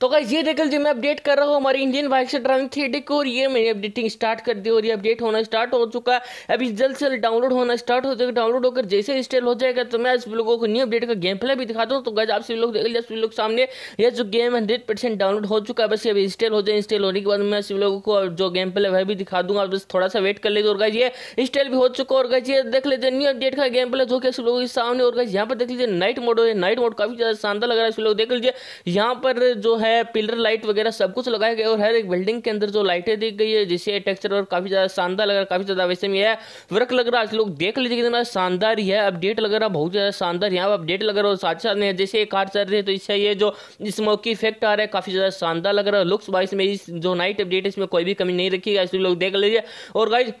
तो गाइज ये देख जो मैं अपडेट कर रहा हूँ हमारी इंडियन बाइक से ड्राइविंग थ्री को और ये मैंने अपडेटिंग स्टार्ट कर दी और ये अपडेट होना स्टार्ट हो चुका है अभी जल्द से जल्द डाउनलोड होना स्टार्ट हो जाएगा डाउनलोड होकर जैसे इंस्टॉल हो जाएगा तो मैं आप लोगों को न्यू अपडेट का गेम प्ले भी दिखा दूँ तो गाइज आप सभी लोग देख लीजिए सभी लोग सामने ये जो गेम हंड्रेड डाउनलोड हो चुका है बस अभी इंस्टॉल हो जाए इंस्टॉल होने के बाद मैं सभी लोगों को जो गेम प्ले वह भी दिखा दूंगा बस थोड़ा सा वेट कर लीजिए और गाइज ये इंस्टॉल भी हो चुका और गाइज ये देख लीजिए न्यू अपडेट का गेम प्ले जो कि सभी लोगों के सामने और गाइज यहाँ पर देख लीजिए नाइट मोड है नाइट मोड काफी ज्यादा शानदार लग रहा है सभी लोग देख लीजिए यहाँ पर जो है है पिलर लाइट वगैरह सब कुछ लगाया गया और हर एक बिल्डिंग के अंदर जो लाइटें दी गई है जिससे टेक्सचर और काफ़ी ज़्यादा शानदार लग रहा है काफ़ी ज़्यादा वैसे में है वर्क लग रहा है लोग देख लीजिए कितना शानदार ही है अपडेट लग रहा बहुत ज़्यादा शानदार यहाँ पर अपडेट लग रहा है साथ साथ में जैसे कार चल रही है तो इससे ये जो स्मोक इफेक्ट आ रहा है काफ़ी ज़्यादा शानदार लग रहा है लुक्स वाइस में इस जो नाइट अपडेट इसमें कोई भी कमी नहीं रखी गई इसलिए तो लोग देख लीजिए और गाइज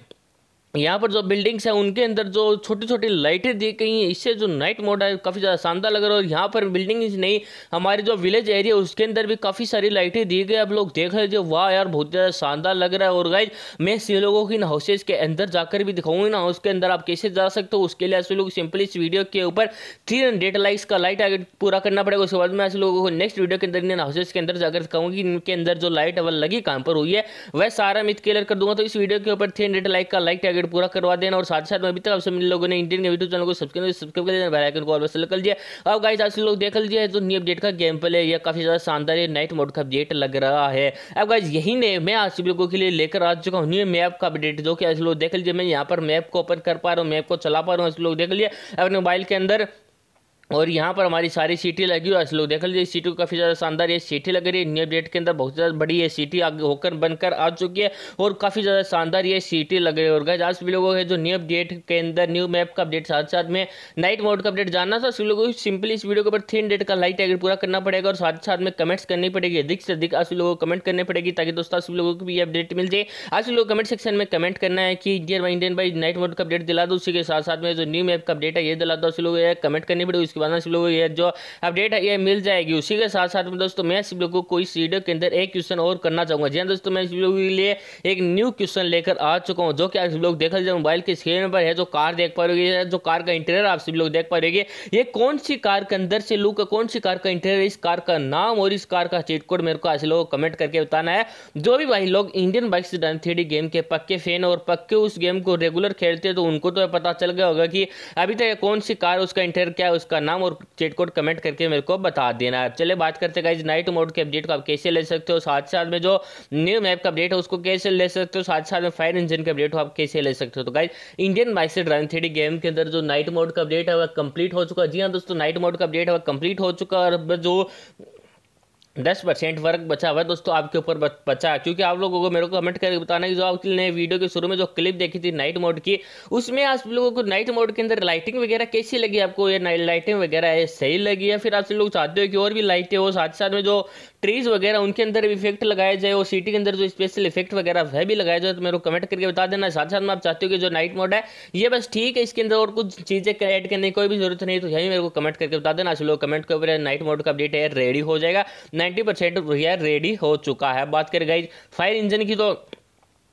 यहाँ पर जो बिल्डिंग्स हैं उनके अंदर जो छोटी छोटी लाइटें दी गई हैं इससे जो नाइट मोड है काफ़ी ज़्यादा शानदार लग रहा है और यहाँ पर बिल्डिंग नहीं हमारे जो विलेज एरिया उसके अंदर भी काफ़ी सारी लाइटें दी गई आप लोग देख रहे हो वाह यार बहुत ज़्यादा शानदार लग रहा है और गाइज मैं सी लोगों की इन हाउसेज के अंदर जाकर भी दिखाऊंगी ना उसके अंदर आप कैसे जा सकते हो उसके लिए ऐसे लोग सिंपली इस वीडियो के ऊपर थ्री हंड्रेड लाइक्स का लाइट आगे पूरा करना पड़ेगा उसके बाद में ऐसे लोगों को नेक्स्ट वीडियो के अंदर इन हाउसेज के अंदर जाकर दिखाऊंगी इनके अंदर जो लाइट अवल लगी काम पर हुई है वह सारा मैं क्लियर कर दूंगा तो इस वीडियो के ऊपर थ्री लाइक का लाइट आगे टारगेट पूरा करवा देना और साथ साथ में अभी तक आप सभी लोगों ने इंडियन के यूट्यूब चैनल को सब्सक्राइब सब्सक्राइब कर देना बैलाइकन को ऑलवेस्ट कर दिया अब गाइस आप लोग देख लीजिए जो न्यू अपडेट का गेम प्ले यह काफ़ी ज़्यादा शानदार है नाइट मोड का अपडेट लग रहा है अब गाइज यही ने मैं आज सभी लोगों के लिए लेकर आ चुका हूँ न्यू मैप का अपडेट जो कि आज लोग देख लीजिए मैं यहाँ पर मैप को ओपन कर पा रहा हूँ मैप को चला पा रहा हूँ आज लोग देख लीजिए अपने मोबाइल के अंदर और यहाँ पर हमारी सारी सीटी लगी हुई लोग देख लीजिए सीटी काफ़ी ज़्यादा शानदार ये सीटी लग रही है न्यू अपडेट के अंदर बहुत ज़्यादा बड़ी ये सीटी आगे होकर बनकर आ चुकी है और काफ़ी ज़्यादा शानदार ये सीटी लग रही है और गैज आज भी लोगों के जो न्यू अपडेट के अंदर न्यू मैप का अपडेट साथ साथ में नाइट मोड का अपडेट जानना था उस लोगों को सिंपली इस वीडियो के ऊपर थ्री डेट का लाइट एग्री पूरा करना पड़ेगा और साथ साथ में कमेंट्स करनी पड़ेगी अधिक से अधिक आज लोगों को कमेंट करनी पड़ेगी ताकि दोस्तों आप लोगों को भी अपडेट मिल जाए आज लोग कमेंट सेक्शन में कमेंट करना है कि इंडियन बाई इंडियन बाई नाइट मोड का अपडेट दिला दो उसी के साथ साथ में जो न्यू मैप का अपडेट है ये दिला दो उस लोग कमेंट करनी पड़ेगी बाद ना सब लोग को ये जो अपडेट है ये मिल जाएगी उसी के साथ साथ में दोस्तों मैं सब लोग को कोई वीडियो के अंदर एक क्वेश्चन और करना चाहूँगा जी हाँ दोस्तों मैं सब लोगों के लिए एक न्यू क्वेश्चन लेकर आ चुका हूँ जो कि आप सब लोग देख लीजिए मोबाइल की स्क्रीन पर है जो कार देख पा रही है जो कार का इंटीरियर आप सब लोग देख पा रहे ये कौन सी कार के अंदर से लुक कौन सी कार का इंटीरियर इस कार का नाम और इस कार का चीट कोड मेरे को ऐसे लोगों कमेंट करके बताना है जो भी भाई लोग इंडियन बाइक से डन थ्री गेम के पक्के फैन और पक्के उस गेम को रेगुलर खेलते हैं तो उनको तो पता चल गया होगा कि अभी तक कौन सी कार उसका इंटीरियर क्या है उसका नाम और चेट कोड कमेंट करके मेरे को बता देना चले बात करते गाइज नाइट मोड के अपडेट को आप कैसे ले सकते हो साथ साथ में जो न्यू मैप का अपडेट है उसको कैसे ले सकते हो साथ साथ में फायर इंजन का अपडेट हो आप कैसे ले सकते हो तो गाइज इंडियन बाइक से ड्राइंग थ्री गेम के अंदर जो नाइट मोड का अपडेट है वह कंप्लीट हो चुका है जी हाँ दोस्तों नाइट मोड का अपडेट है वह कंप्लीट हो चुका है और जो दस परसेंट वर्क बचा हुआ है दोस्तों आपके ऊपर बचा है क्योंकि आप लोगों को मेरे को कमेंट करके बताना कि जो आपने वीडियो के शुरू में जो क्लिप देखी थी नाइट मोड की उसमें आप लोगों को नाइट मोड के अंदर लाइटिंग वगैरह कैसी लगी आपको ये लाइटिंग वगैरह ये सही लगी है फिर आप लोग चाहते हो कि और भी लाइटें हो साथ साथ में जो ट्रीज वगैरह उनके अंदर भी इफेक्ट लगाया जाए और सिटी के अंदर जो स्पेशल इफेक्ट वगैरह वह भी लगाया जाए तो मेरे को कमेंट करके बता देना साथ साथ में आप चाहते हो कि जो नाइट मोड है ये बस ठीक है इसके अंदर और कुछ चीज़ें ऐड करने की कोई भी जरूरत नहीं तो यही मेरे को कमेंट करके बता देना आप लोग कमेंट के ऊपर नाइट मोड का अपडेट है रेडी हो जाएगा 90 परसेंट रेडी हो चुका है बात करें गाइज फायर इंजन की तो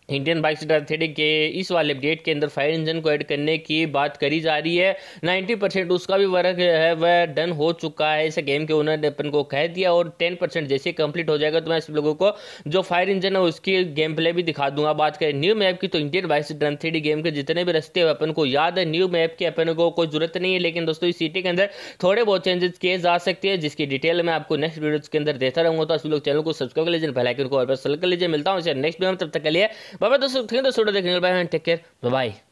इंडियन बाइक सीटर थ्री के इस वाले अपडेट के अंदर फायर इंजन को ऐड करने की बात करी जा रही है 90 परसेंट उसका भी वर्क है वह डन हो चुका है इसे गेम के ओनर ने अपन को कह दिया और 10 परसेंट जैसे कंप्लीट हो जाएगा तो मैं सब लोगों को जो फायर इंजन है उसकी गेम प्ले भी दिखा दूंगा बात करें न्यू मैप की तो इंडियन बाइक सीटर थ्री गेम के जितने भी रस्ते हुए अपन को याद है न्यू मैप की अपन को कोई जरूरत नहीं है लेकिन दोस्तों इस सिटी के अंदर थोड़े बहुत चेंजेस किए जा सकते हैं जिसकी डिटेल मैं आपको नेक्स्ट वीडियो के अंदर देता रहूँगा तो आप लोग चैनल को सब्सक्राइब कर लीजिए बेलाइकन को और सेलेक्ट कर लीजिए मिलता हूँ नेक्स्ट वीडियो में तब तक के लिए बाबा दोस्तों थैंक दोस्तों टेक केयर बाय